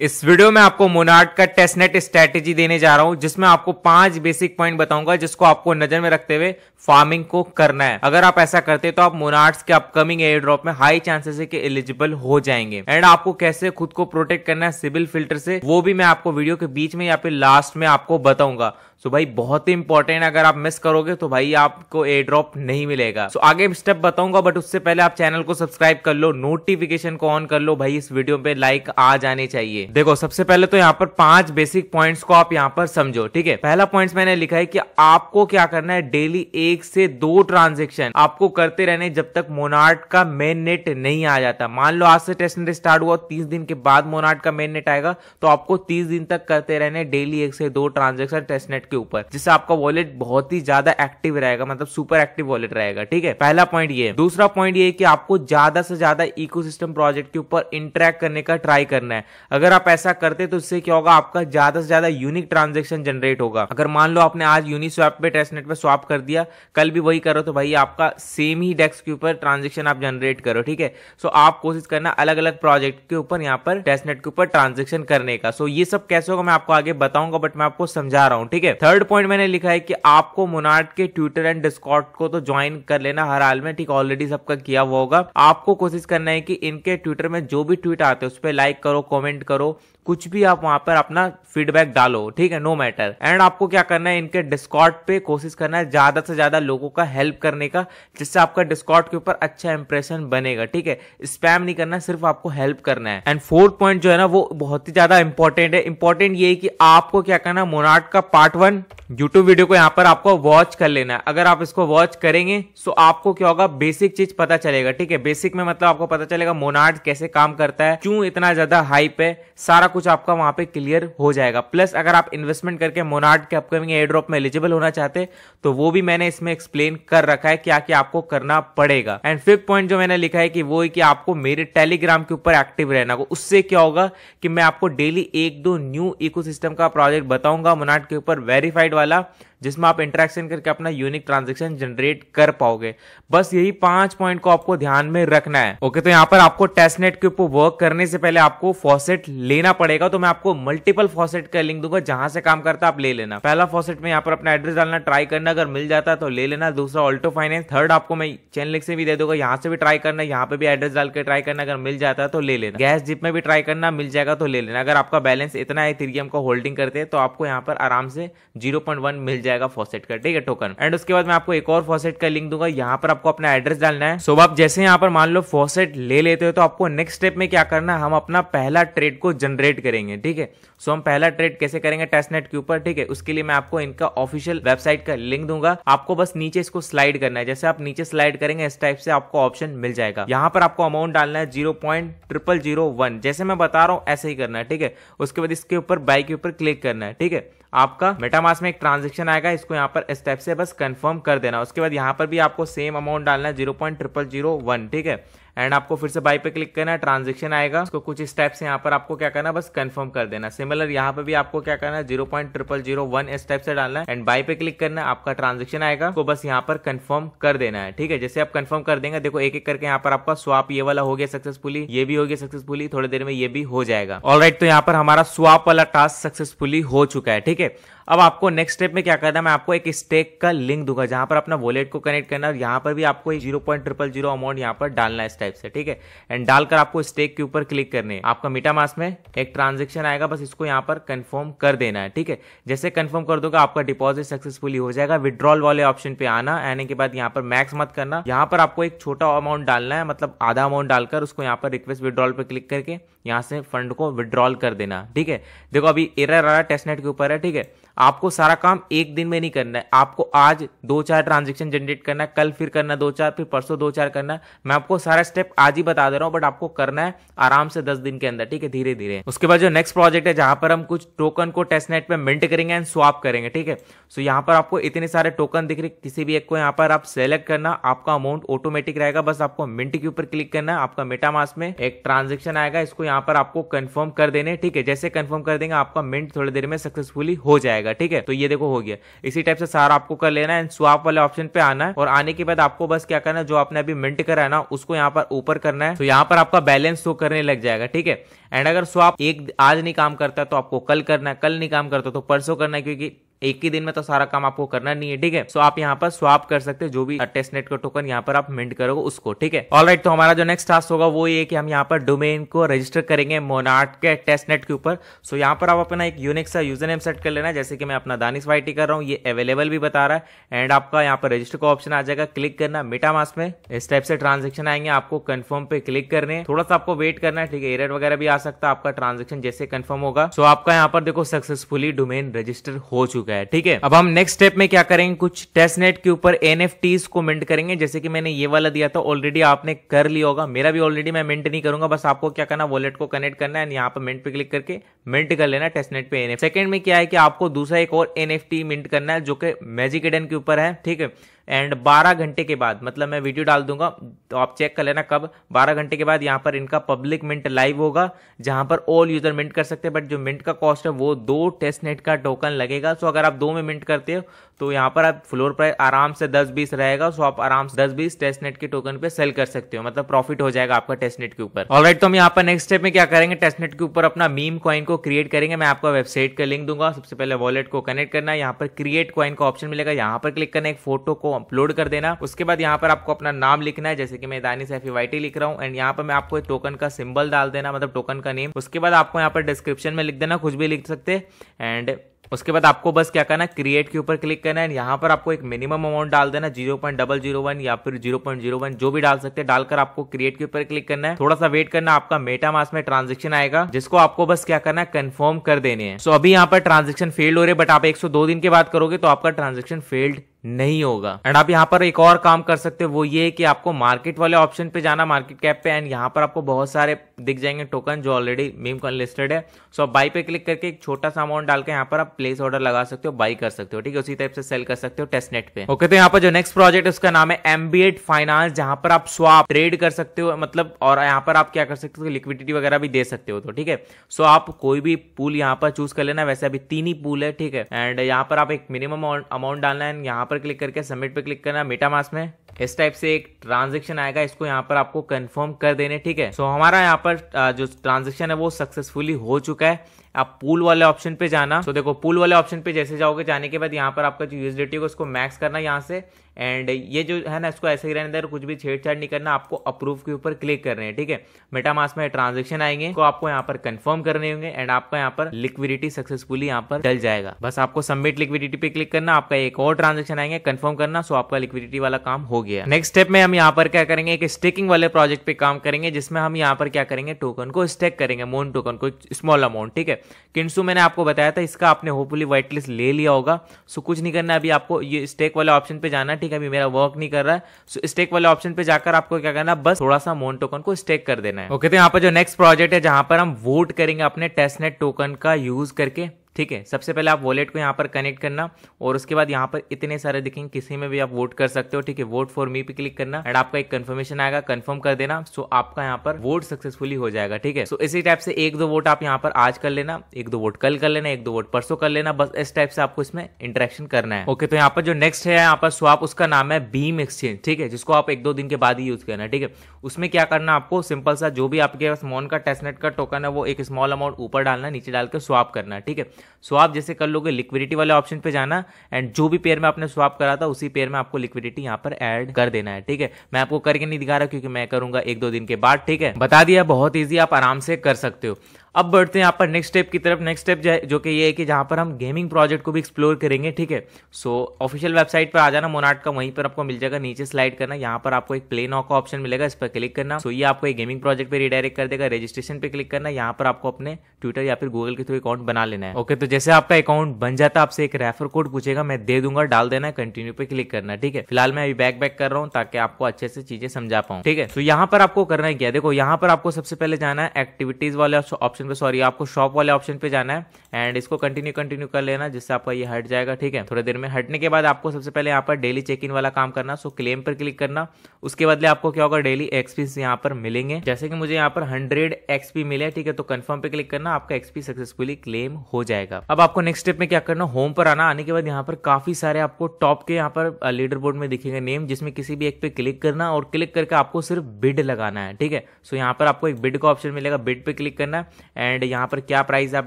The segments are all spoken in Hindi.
इस वीडियो में आपको मोनार्ड का टेस्टनेट स्ट्रेटेजी देने जा रहा हूं जिसमें आपको पांच बेसिक पॉइंट बताऊंगा जिसको आपको नजर में रखते हुए फार्मिंग को करना है अगर आप ऐसा करते हैं तो आप मोनार्ड्स के अपकमिंग एयर ड्रॉप में हाई चांसेस है कि एलिजिबल हो जाएंगे एंड आपको कैसे खुद को प्रोटेक्ट करना है सिविल फिल्टर से वो भी मैं आपको वीडियो के बीच में या फिर लास्ट में आपको बताऊंगा सो so भाई बहुत ही इंपॉर्टेंट अगर आप मिस करोगे तो भाई आपको ए ड्रॉप नहीं मिलेगा सो so आगे स्टेप बताऊंगा बट उससे पहले आप चैनल को सब्सक्राइब कर लो नोटिफिकेशन को ऑन कर लो भाई इस वीडियो पे लाइक आ जाने चाहिए देखो सबसे पहले तो यहाँ पर पांच बेसिक पॉइंट्स को आप यहाँ पर समझो ठीक है पहला पॉइंट मैंने लिखा है कि आपको क्या करना है डेली एक से दो ट्रांजेक्शन आपको करते रहने जब तक मोनार्ट का मेन नेट नहीं आ जाता मान लो आज से टेस्ट स्टार्ट हुआ तीस दिन के बाद मोनार्ट का मेन नेट आएगा तो आपको तीस दिन तक करते रहने डेली एक से दो ट्रांजेक्शन टेस्ट नेट के ऊपर जिससे आपका वॉलेट बहुत ही ज्यादा एक्टिव रहेगा मतलब सुपर एक्टिव वॉलेट रहेगा ठीक है पहला पॉइंट ये दूसरा पॉइंट ये कि आपको ज्यादा से ज्यादा इको प्रोजेक्ट के ऊपर इंटरेक्ट करने का ट्राई करना है अगर आप ऐसा करते तो इससे क्या होगा आपका ज्यादा से ज्यादा यूनिक ट्रांजेक्शन जनरेट होगा अगर मान लो आपने आज यूनी स्वैप पे टेस्टनेट पे स्वाप कर दिया कल भी वही करो तो भाई आपका सेम ही डेस्क के ऊपर ट्रांजेक्शन आप जनरेट करो ठीक है सो आप कोशिश करना अलग अलग प्रोजेक्ट के ऊपर यहाँ पर टेस्टनेट के ऊपर ट्रांजेक्शन करने का सो ये सब कैसे होगा मैं आपको आगे बताऊंगा बट मैं आपको समझा रहा हूँ ठीक है थर्ड पॉइंट मैंने लिखा है कि आपको मोनाट के ट्विटर एंड डिस्कॉट को तो ज्वाइन कर लेना हर हाल में ठीक ऑलरेडी सबका किया हुआ होगा आपको कोशिश करना है कि इनके ट्विटर में जो भी ट्वीट आते हैं उस पर लाइक करो कॉमेंट करो कुछ भी आप वहां पर अपना फीडबैक डालो ठीक है नो मैटर एंड आपको क्या करना है इनके डिस्कॉट पे कोशिश करना है ज्यादा से ज्यादा लोगों का हेल्प करने का जिससे आपका डिस्कॉट के ऊपर अच्छा इंप्रेशन बनेगा ठीक है स्पैम नहीं करना सिर्फ आपको हेल्प करना है एंड फोर्थ पॉइंट जो है ना वो बहुत ही ज्यादा इंपॉर्टेंट है इंपॉर्टेंट ये है कि आपको क्या करना है मोनाट का पार्ट वन यूट्यूब वीडियो को यहाँ पर आपको वॉच कर लेना है अगर आप इसको वॉच करेंगे तो आपको क्या होगा बेसिक चीज पता चलेगा ठीक है बेसिक में मतलब आपको पता चलेगा मोनाट कैसे काम करता है क्यों इतना ज्यादा हाइप है सारा कुछ आपका वहां पे क्लियर हो जाएगा प्लस अगर आप इन्वेस्टमेंट करके मोनार्ड के अपकमिंग एयर ड्रॉप में एलिजिबल होना चाहते तो वो भी मैंने इसमें एक्सप्लेन कर रखा है क्या क्या आपको करना पड़ेगा एंड फिफ्थ पॉइंट जो मैंने लिखा है कि वो है कि आपको मेरे टेलीग्राम के ऊपर एक्टिव रहना होगा उससे क्या होगा कि मैं आपको डेली एक दो न्यू इको का प्रोजेक्ट बताऊंगा मोनार्ड के ऊपर वेरीफाइड वाला जिसमें आप इंट्रैक्शन करके अपना यूनिक ट्रांजेक्शन जनरेट कर पाओगे बस यही पांच पॉइंट को आपको ध्यान में रखना है ओके तो यहाँ पर आपको टेस्टनेट के ऊपर वर्क करने से पहले आपको फॉसेट लेना पड़ेगा तो मैं आपको मल्टीपल फॉसेट का लिंक दूंगा जहां से काम करता आप ले लेना पहला फॉसेट में यहाँ पर अपना एड्रेस डालना ट्राई करना अगर मिल जाता तो ले लेना दूसरा ऑल्टो फाइनेंस थर्ड आपको मैं चैन लिंक से भी दे दूंगा यहाँ से भी ट्राई करना यहाँ पे भी एड्रेस डाल के ट्राई करना अगर मिल जाता तो ले लेना गैस जिप में भी ट्राई करना मिल जाएगा तो ले लेना अगर आपका बैलेंस इतना है होल्डिंग करते हैं तो आपको यहाँ पर आराम से जीरो मिल जाएगा जाएगा फॉसेट का ठीक है टोकन एंड उसके बाद मैं आपको एक और फॉसेट का लिंक दूंगा यहाँ पर आपको अपना एड्रेस डालना है सो आप जैसे यहाँ पर मान लो फॉसेट ले लेते हो तो आपको नेक्स्ट स्टेप में क्या करना है हम अपना पहला ट्रेड को जनरेट करेंगे ठीक है सो हम पहला ट्रेड कैसे करेंगे टेस्टनेट के ऊपर ठीक है उसके लिए मैं आपको इनका ऑफिशियल वेबसाइट का लिंक दूंगा आपको बस नीचे इसको स्लाइड करना है जैसे आप नीचे स्लाइड करेंगे इस टाइप से आपको ऑप्शन मिल जाएगा यहाँ पर आपको अमाउंट डालना है zero point triple zero one जैसे मैं बता रहा हूँ ऐसे ही करना है ठीक है उसके बाद इसके ऊपर बाइक के ऊपर क्लिक करना है ठीक है आपका मेटामास में एक ट्रांजेक्शन आएगा इसको यहाँ पर स्टेप से बस कंफर्म कर देना उसके बाद यहाँ पर भी आपको सेम अमाउंट डालना है zero point triple zero one ठीक है एंड आपको फिर से बाई पे क्लिक करना ट्रांजेक्शन आएगा उसको कुछ स्टेप्स यहाँ पर आपको क्या करना बस कंफर्म कर देना सिमिलर यहाँ पे भी आपको क्या करना zero point triple zero one step से डालना है एंड बाई पे क्लिक करना आपका ट्रांजेक्शन आएगा तो बस यहाँ पर कंफर्म कर देना है ठीक है जैसे आप कंफर्म कर देंगे देखो एक एक करके यहाँ पर आपका स्वाप ये वाला हो गया सक्सेसफुली ये भी हो गया सक्सेसफुली थोड़ी देर में ये भी हो जाएगा ऑल तो यहाँ पर हमारा स्वाप वाला टास्क सक्सेसफुली हो चुका है ठीक है अब आपको नेक्स्ट स्टेप में क्या करना है मैं आपको एक स्टेक का लिंक दूंगा जहां पर अपना वॉलेट को कनेक्ट करना और यहाँ पर भी आपको zero point triple zero amount यहाँ पर डालना है इस टाइप से ठीक है एंड डालकर आपको स्टेक के ऊपर क्लिक करने है आपका मीटा मास में एक ट्रांजेक्शन आएगा बस इसको यहां पर कन्फर्म कर देना है ठीक है जैसे कन्फर्म कर दोगे आपका डिपॉजिट सक्सेसफुली हो जाएगा विद्रॉल वाले ऑप्शन पे आना आने के बाद यहाँ पर मैक्स मत करना यहाँ पर आपको एक छोटा अमाउंट डालना है मतलब आधा अमाउंट डालकर उसको यहाँ पर रिक्वेस्ट विद्रॉल पर क्लिक करके यहाँ से फंड को विड्रॉल कर देना ठीक है देखो अभी एरर आ रहा टेस्टनेट के ऊपर है ठीक है आपको सारा काम एक दिन में नहीं करना है आपको आज दो चार ट्रांजेक्शन जनरेट करना है कल फिर करना दो चार फिर परसों दो चार करना है मैं आपको सारा स्टेप आज ही बता दे रहा हूँ बट आपको करना है आराम से दस दिन के अंदर ठीक है धीरे धीरे उसके बाद जो नेक्स्ट प्रोजेक्ट है जहां पर हम कुछ टोकन को टेस्टनेट पे मिंट करेंगे एंड स्वाप करेंगे ठीक है सो यहाँ पर आपको इतने सारे टोकन दिख रहे किसी भी एक को यहाँ पर आप सेलेक्ट करना आपका अमाउंट ऑटोमेटिक रहेगा बस आपको मिंट के ऊपर क्लिक करना है आपका मेटामास में एक ट्रांजेक्शन आएगा इसको यहाँ पर आपको कंफर्म कर देने ठीक है जैसे कंफर्म कर देंगे आपका मिंट थोड़ी देर में सक्सेसफुली हो जाएगा ठीक है तो ये देखो हो गया इसी टाइप से सारा आपको कर लेना है एंड स्वाप वाले ऑप्शन पे आना है और आने के बाद आपको बस क्या करना है जो आपने अभी मिंट करा है ना उसको यहाँ पर ऊपर करना है तो यहाँ पर आपका बैलेंस शो तो करने लग जाएगा ठीक है एंड अगर स्वाप एक आज नहीं काम करता तो आपको कल करना है कल नहीं काम करता तो परसों करना है क्योंकि एक ही दिन में तो सारा काम आपको करना नहीं है ठीक है सो आप यहाँ पर स्वाप कर सकते हैं जो भी टेस्ट नेट का टोकन यहाँ पर आप मिंट करोगे उसको ठीक है ऑल तो हमारा जो नेक्स्ट टास्क होगा वो ये कि हम यहाँ पर डोमेन को रजिस्टर करेंगे मोनाट के टेस्ट नेट के ऊपर सो यहाँ पर आप अपना एक यूनिक सा यूजर नेम सेट कर लेना जैसे कि मैं अपना दानिश वाइटी कर रहा हूँ ये अवेलेबल भी बता रहा है एंड आपका यहाँ पर रजिस्टर का ऑप्शन आ जाएगा क्लिक करना मिटा मास में इस टाइप से ट्रांजेक्शन आएंगे आपको कन्फर्म पे क्लिक करने थोड़ा सा आपको वेट करना है ठीक है एरर वगैरह भी आ सकता है आपका ट्रांजेक्शन जैसे कन्फर्म होगा सो आपका यहाँ पर देखो सक्सेसफुली डोमेन रजिस्टर हो चुका है चुका है ठीक है अब हम नेक्स्ट स्टेप में क्या करेंगे कुछ टेस्टनेट के ऊपर एन को मिंट करेंगे जैसे कि मैंने ये वाला दिया था ऑलरेडी आपने कर लिया होगा मेरा भी ऑलरेडी मैं मिंट नहीं करूंगा बस आपको क्या करना वॉलेट को कनेक्ट करना है यहाँ पर मिंट पे क्लिक करके मिंट कर लेना टेस्टनेट पे एन सेकंड में क्या है कि आपको दूसरा एक और एन मिंट करना है जो कि मैजिक एडन के ऊपर है ठीक है एंड 12 घंटे के बाद मतलब मैं वीडियो डाल दूंगा तो आप चेक कर लेना कब 12 घंटे के बाद यहाँ पर इनका पब्लिक मिंट लाइव होगा जहाँ पर ऑल यूज़र मिंट कर सकते हैं बट जो मिंट का कॉस्ट है वो दो टेस्ट नेट का टोकन लगेगा सो अगर आप दो में मिंट करते हो तो यहाँ पर आप फ्लोर प्राइस आराम से दस बीस रहेगा सो आप आराम से दस बीस टेस्टनेट के टोकन पे सेल कर सकते हो मतलब प्रॉफिट हो जाएगा आपका टेस्टनेट के ऊपर ऑलराइट तो हम यहाँ पर नेक्स्ट स्टेप में क्या करेंगे टेस्टनेट के ऊपर अपना मीम कॉइन को क्रिएट करेंगे मैं आपका वेबसाइट का लिंक दूंगा सबसे पहले वॉलेट को कनेक्ट करना यहाँ पर क्रिएट कॉइन का ऑप्शन मिलेगा यहाँ पर क्लिक करना एक फोटो को अपलोड कर देना उसके बाद यहाँ पर आपको अपना नाम लिखना है जैसे कि मैं दानी सैफी वाइटी लिख रहा हूँ एंड यहाँ पर मैं आपको टोकन का सिंबल डाल देना मतलब टोकन का नेम उसके बाद आपको यहाँ पर डिस्क्रिप्शन में लिख देना कुछ भी लिख सकते एंड उसके बाद आपको बस क्या करना है क्रिएट के ऊपर क्लिक करना है यहाँ पर आपको एक मिनिमम अमाउंट डाल देना zero point double zero one या फिर जीरो पॉइंट जीरो वन जो भी डाल सकते हैं डालकर आपको क्रिएट के ऊपर क्लिक करना है थोड़ा सा वेट करना आपका मेटा मास में ट्रांजेक्शन आएगा जिसको आपको बस क्या करना है कन्फर्म कर देने हैं सो so, अभी यहाँ पर ट्रांजेक्शन फेल्ड हो रहे बट आप दो दिन के बाद करोगे तो आपका ट्रांजेक्शन फेल्ड नहीं होगा एंड आप यहाँ पर एक और काम कर सकते हो वो ये कि आपको मार्केट वाले ऑप्शन पे जाना मार्केट कैप पे एंड यहाँ पर आपको बहुत सारे दिख जाएंगे टोकन जो ऑलरेडी मीम कॉइन लिस्टेड है सो आप बाई पे क्लिक करके एक छोटा सा अमाउंट डाल के यहाँ पर आप प्लेस ऑर्डर लगा सकते हो बाई कर सकते हो ठीक है उसी टाइप से सेल कर सकते हो टेस्टनेट पे ओके तो यहाँ पर जो नेक्स्ट प्रोजेक्ट है उसका नाम है एम्बिएट फाइनेंस जहां पर आप स्वाप ट्रेड कर सकते हो मतलब और यहाँ पर आप क्या कर सकते हो लिक्विडिटी वगैरह भी दे सकते हो तो ठीक है सो आप कोई भी पूल यहाँ पर चूज कर लेना वैसे अभी तीन ही पूल है ठीक है एंड यहाँ पर आप एक मिनिमम अमाउंट डालना है यहाँ पर क्लिक करके सबमिट पे क्लिक करना मेटामास में इस टाइप से एक ट्रांजेक्शन आएगा इसको यहाँ पर आपको कंफर्म कर देने ठीक है सो हमारा यहाँ पर पर uh, जो ट्रांजेक्शन है वो सक्सेसफुली हो चुका है आप पूल वाले ऑप्शन पे जाना तो देखो पूल वाले ऑप्शन पे जैसे जाओगे जाने के बाद यहाँ पर आपका जो यूएसडीटी होगा उसको मैक्स करना यहाँ से एंड ये जो है ना इसको ऐसे ही रहने दे कुछ भी छेड़छाड़ नहीं करना आपको अप्रूव के ऊपर क्लिक करने हैं ठीक है मेटामास में ट्रांजेक्शन आएंगे तो आपको यहाँ पर कंफर्म करने होंगे एंड आपका यहाँ पर लिक्विडिटी सक्सेसफुली यहाँ पर डल जाएगा बस आपको सबमिट लिक्विडिटी पे क्लिक करना आपका एक और ट्रांजेक्शन आएंगे कन्फर्म करना सो आपका लिक्विडिटी वाला काम हो गया नेक्स्ट स्टेप में हम यहाँ पर क्या करेंगे एक स्टेकिंग वाले प्रोजेक्ट पे काम करेंगे जिसमें हम यहाँ पर क्या करेंगे टोकन को स्टेक करेंगे मोन टोकन को स्मॉल अमाउंट ठीक है किंसु मैंने आपको बताया था इसका आपने होपफुली व्हाइट लिस्ट ले लिया होगा सो कुछ नहीं करना अभी आपको ये स्टेक वाले ऑप्शन पे जाना ठीक है अभी मेरा वर्क नहीं कर रहा है सो स्टेक वाले ऑप्शन पे जाकर आपको क्या करना बस थोड़ा सा मोन टोकन को स्टेक कर देना है ओके तो यहाँ पर जो नेक्स्ट प्रोजेक्ट है जहां पर हम वोट करेंगे अपने टेस्टनेट टोकन का यूज करके ठीक है सबसे पहले आप वॉलेट को यहाँ पर कनेक्ट करना और उसके बाद यहाँ पर इतने सारे दिखेंगे किसी में भी आप वोट कर सकते हो ठीक है वोट फॉर मी पे क्लिक करना एंड आपका एक कंफर्मेशन आएगा कंफर्म कर देना सो आपका यहाँ पर वोट सक्सेसफुली हो जाएगा ठीक है सो इसी टाइप से एक दो वोट आप यहाँ पर आज कर लेना एक दो वोट कल कर लेना एक दो वोट परसों कर लेना बस इस टाइप से आपको इसमें इंटरेक्शन करना है ओके तो यहाँ पर जो नेक्स्ट है यहाँ पर स्वाप उसका नाम है बीम एक्सचेंज ठीक है जिसको आप एक दो दिन के बाद ही यूज करना ठीक है उसमें क्या करना आपको सिंपल सा जो भी आपके पास मोन का टेस्टनेट का टोकन है वो एक स्मॉल अमाउंट ऊपर डालना नीचे डाल के स्वाप करना ठीक है स्वाप जैसे कर लोगे लिक्विडिटी वाले ऑप्शन पे जाना एंड जो भी पेयर में आपने स्वाप करा था उसी पेयर में आपको लिक्विडिटी यहाँ पर एड कर देना है ठीक है मैं आपको करके नहीं दिखा रहा क्योंकि मैं करूंगा एक दो दिन के बाद ठीक है बता दिया बहुत ईजी आप आराम से कर सकते हो अब बढ़ते हैं यहाँ पर नेक्स्ट स्टेप की तरफ नेक्स्ट स्टेप जो कि ये है कि जहाँ पर हम गेमिंग प्रोजेक्ट को भी एक्सप्लोर करेंगे ठीक है सो ऑफिशियल वेबसाइट पर आ जाना मोनाट का वहीं पर आपको मिल जाएगा नीचे स्लाइड करना यहाँ पर आपको एक प्ले नॉ का ऑप्शन मिलेगा इस पर क्लिक करना सो so, ये आपको एक गेमिंग प्रोजेक्ट पर रिडायरेक्ट कर देगा रजिस्ट्रेशन पे क्लिक करना यहाँ पर आपको अपने ट्विटर या फिर गूगल के थ्रू अकाउंट बना लेना है ओके okay, तो जैसे आपका अकाउंट बन जाता है आपसे एक रेफर कोड पूछेगा मैं दे दूंगा डाल देना है कंटिन्यू पे क्लिक करना ठीक है फिलहाल मैं अभी बैक बैक कर रहा हूँ ताकि आपको अच्छे से चीजें समझा पाऊँ ठीक है तो यहाँ पर आपको करना है क्या देखो यहाँ पर आपको सबसे पहले जाना है एक्टिविटीज वाले ऑप्शन ऑप्शन पे सॉरी आपको शॉप वाले ऑप्शन पे जाना है एंड इसको कंटिन्यू कंटिन्यू कर लेना जिससे आपका ये हट जाएगा ठीक है थोड़ी देर में हटने के बाद आपको सबसे पहले यहाँ पर डेली चेक इन वाला काम करना सो क्लेम पर क्लिक करना उसके बदले आपको क्या होगा डेली एक्सपी यहाँ पर मिलेंगे जैसे कि मुझे यहाँ पर हंड्रेड एक्सपी मिले ठीक है तो कन्फर्म पे क्लिक करना आपका एक्सपी सक्सेसफुली क्लेम हो जाएगा अब आपको नेक्स्ट स्टेप में क्या करना होम पर आना आने के बाद यहाँ पर काफी सारे आपको टॉप के यहाँ पर लीडर बोर्ड में दिखेंगे नेम जिसमें किसी भी एक पे क्लिक करना और क्लिक करके आपको सिर्फ बिड लगाना है ठीक है सो यहाँ पर आपको एक बिड का ऑप्शन मिलेगा बिड पे क्लिक करना एंड यहाँ पर क्या प्राइस आप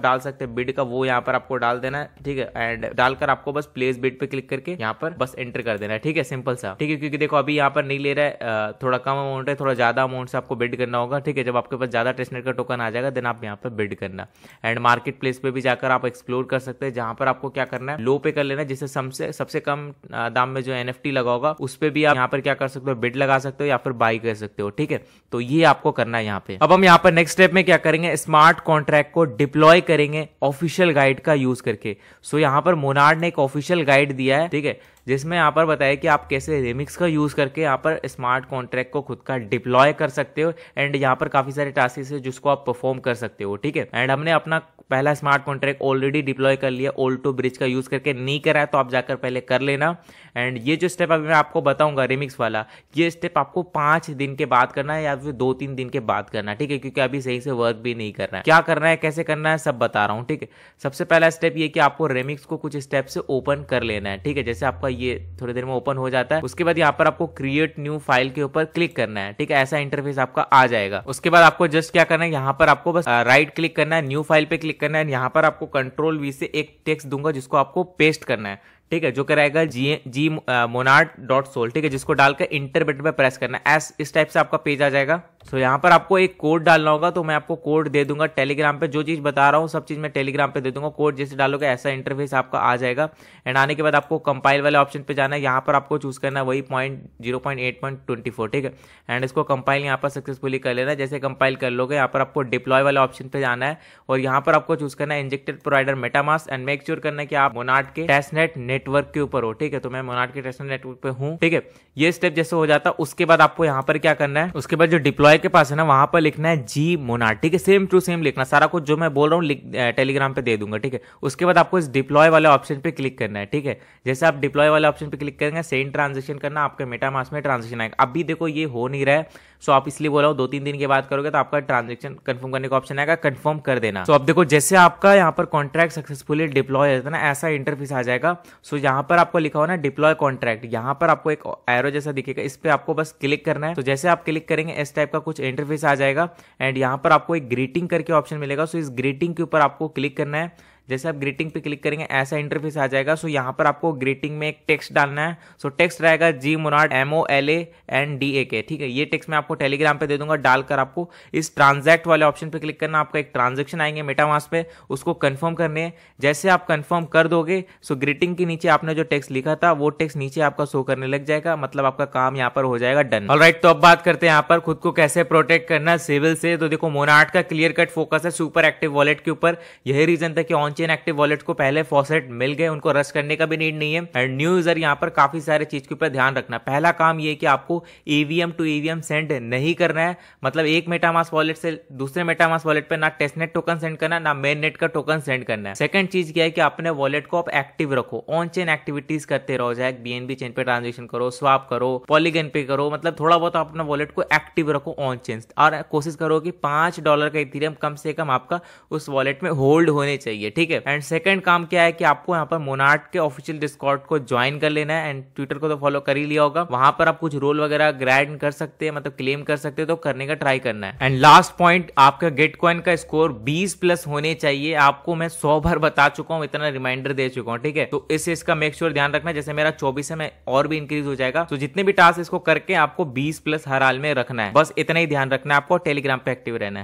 डाल सकते हैं बिड का वो यहाँ पर आपको डाल देना है ठीक है एंड डालकर आपको बस प्लेस बिड पे क्लिक करके यहाँ पर बस एंटर कर देना है ठीक है सिंपल सा ठीक है क्योंकि देखो अभी यहाँ पर नहीं ले रहा है थोड़ा कम अमाउंट है थोड़ा ज्यादा अमाउंट से आपको बिड करना होगा ठीक है जब आपके पास ज्यादा टेस्टनेट का टोकन आ जाएगा देन आप यहाँ पर बिड करना एंड मार्केट प्लेस पे भी जाकर आप एक्सप्लोर कर सकते हैं जहां पर आपको क्या करना है लो पे कर लेना जिससे सबसे सबसे कम दाम में जो एन लगा होगा उस पर भी आप यहाँ पर क्या कर सकते हो बिड लगा सकते हो या फिर बाई कर सकते हो ठीक है तो ये आपको करना है यहाँ पे अब हम यहाँ पर नेक्स्ट स्टेप में क्या करेंगे स्मार्ट स्मार्ट कॉन्ट्रैक्ट को डिप्लॉय करेंगे ऑफिशियल गाइड का यूज करके सो so, यहाँ पर मोनार्ड ने एक ऑफिशियल गाइड दिया है ठीक है जिसमें यहाँ पर बताया कि आप कैसे रिमिक्स का यूज़ करके यहाँ पर स्मार्ट कॉन्ट्रैक्ट को खुद का डिप्लॉय कर सकते हो एंड यहाँ पर काफ़ी सारे टास्क है जिसको आप परफॉर्म कर सकते हो ठीक है एंड हमने अपना पहला स्मार्ट कॉन्ट्रैक्ट ऑलरेडी डिप्लॉय कर लिया ओल्ड टू ब्रिज का यूज़ करके नहीं करा तो आप जाकर पहले कर लेना एंड ये जो स्टेप अभी मैं आपको बताऊंगा रिमिक्स वाला ये स्टेप आपको पाँच दिन के बाद करना है या फिर दो तीन दिन के बाद करना ठीक है क्योंकि अभी सही से वर्क भी नहीं करना है क्या करना है कैसे करना है सब बता रहा हूँ ठीक है सबसे पहला स्टेप ये कि आपको रेमिक्स को कुछ स्टेप से ओपन कर लेना है ठीक है जैसे आपका ये थोड़ी देर में ओपन हो जाता है उसके बाद यहाँ पर आपको क्रिएट न्यू फाइल के ऊपर क्लिक करना है ठीक है ऐसा इंटरफेस आपका आ जाएगा उसके बाद आपको जस्ट क्या करना है यहाँ पर आपको बस राइट क्लिक करना है न्यू फाइल पे क्लिक करना है यहाँ पर आपको कंट्रोल वी से एक टेक्स्ट दूंगा जिसको आपको पेस्ट करना है ठीक है जो कराएगा जी जी मोनार्ड डॉट सोल ठीक है जिसको डालकर इंटरबेट पर प्रेस करना है एस इस टाइप से आपका पेज आ जाएगा सो यहाँ पर आपको एक कोड डालना होगा तो मैं आपको कोड दे दूंगा टेलीग्राम पे जो चीज़ बता रहा हूँ सब चीज़ मैं टेलीग्राम पे दे दूंगा कोड जैसे डालोगे ऐसा इंटरफेस आपका आ जाएगा एंड आने के बाद आपको कंपाइल वाले ऑप्शन पे जाना है यहाँ पर आपको चूज़ करना है वही point zero point eight point twenty four ठीक है एंड इसको कंपाइल यहाँ पर सक्सेसफुली कर लेना है जैसे कंपाइल कर लोगे यहाँ पर आपको डिप्लॉय वाले ऑप्शन पर जाना है और यहाँ पर आपको चूज़ करना है injected provider MetaMask and make sure करना है आप मोनाट के टेस्टनेट नेटवर्क के ऊपर हो ठीक है तो मैं मोनाट के टेस्टनेट नेटवर्क पे हूँ ठीक है ये स्टेप जैसे हो जाता है उसके बाद आपको यहाँ पर क्या करना है उसके बाद जो डिप्लॉय मोबाइल के पास है ना वहां पर लिखना है जी मोना ठीक है सेम टू सेम लिखना सारा कुछ जो मैं बोल रहा हूँ टेलीग्राम पे दे दूंगा ठीक है उसके बाद आपको इस डिप्लॉय वाले ऑप्शन पे क्लिक करना है ठीक है जैसे आप डिप्लॉय वाले ऑप्शन पे क्लिक करेंगे सेम ट्रांजेक्शन करना आपके मेटामास में ट्रांजेक्शन आएगा अभी देखो ये हो नहीं रहा है सो आप इसलिए बोला दो तीन दिन के बाद करोगे तो आपका ट्रांजेक्शन कन्फर्म करने का ऑप्शन आएगा कन्फर्म कर देना सो आप अब देखो जैसे आपका यहाँ पर कॉन्ट्रैक्ट सक्सेसफुली डिप्लॉय होता है तो ना ऐसा इंटरफेस आ जाएगा सो यहाँ पर आपको लिखा हो ना डिप्लॉय कॉन्ट्रैक्ट यहाँ पर आपको एक एरो जैसा दिखेगा इस पर आपको बस क्लिक करना है तो जैसे आप क्लिक करेंगे इस टाइप का कुछ इंटरफेस आ जाएगा एंड यहाँ पर आपको एक ग्रीटिंग करके ऑप्शन मिलेगा सो इस ग्रीटिंग के ऊपर आपको क्लिक करना है जैसे आप ग्रीटिंग पे क्लिक करेंगे ऐसा इंटरफेस आ जाएगा सो यहाँ पर आपको ग्रीटिंग में एक टेक्स्ट डालना है सो टेक्स्ट रहेगा जी मुराड M O L A N D A K ठीक है ये टेक्स्ट मैं आपको टेलीग्राम पे दे दूंगा डालकर आपको इस ट्रांजैक्ट वाले ऑप्शन पे क्लिक करना आपका एक ट्रांजेक्शन आएंगे मेटामास पे उसको कन्फर्म करने जैसे आप कन्फर्म कर दोगे सो ग्रीटिंग के नीचे आपने जो टेक्स्ट लिखा था वो टेक्स्ट नीचे आपका शो करने लग जाएगा मतलब आपका काम यहाँ पर हो जाएगा डन ऑल तो अब बात करते हैं यहाँ पर खुद को कैसे प्रोटेक्ट करना सिविल से तो देखो मोनाट का क्लियर कट फोकस है सुपर एक्टिव वॉलेट के ऊपर यही रीजन था कि ऑन चेन एक्टिव वॉलेट को पहले फॉसेट मिल गए उनको रस करने का भी नीड नहीं है एंड न्यू यूजर यहाँ पर काफी सारे चीज के ऊपर ध्यान रखना पहला काम ये कि आपको ईवीएम टू ईवीएम सेंड नहीं करना है मतलब एक मेटामास वॉलेट से दूसरे मेटामास वॉलेट पर ना टेस्टनेट टोकन सेंड करना ना मेन नेट का टोकन सेंड करना है सेकंड चीज क्या है कि अपने वॉलेट को आप एक्टिव रखो ऑन चेन एक्टिविटीज करते रहो जाए बीएनबी चेन पे ट्रांजेक्शन करो स्वाप करो पॉलीगन पे करो मतलब थोड़ा बहुत आप अपने वॉलेट को एक्टिव रखो ऑन चेन और कोशिश करो कि पांच डॉलर का इथेरियम कम से कम आपका उस वॉलेट में होल्ड होने चाहिए ठीक ठीक है एंड सेकंड काम क्या है कि आपको यहाँ पर मोनार्ट के ऑफिशियल डिस्कॉर्ड को ज्वाइन कर लेना है एंड ट्विटर को तो फॉलो कर ही लिया होगा वहां पर आप कुछ रोल वगैरह ग्रैंड कर सकते हैं मतलब क्लेम कर सकते हैं तो करने का ट्राई करना है एंड लास्ट पॉइंट आपका गेट कॉइन का स्कोर बीस प्लस होने चाहिए आपको मैं सौ बार बता चुका हूँ इतना रिमाइंडर दे चुका हूँ ठीक है तो इस इसका मेक श्योर ध्यान रखना जैसे मेरा चौबीस है मैं और भी इंक्रीज हो जाएगा तो जितने भी टास्क इसको करके आपको बीस प्लस हर हाल में रखना है बस इतना ही ध्यान रखना है आपको टेलीग्राम पे एक्टिव रहना है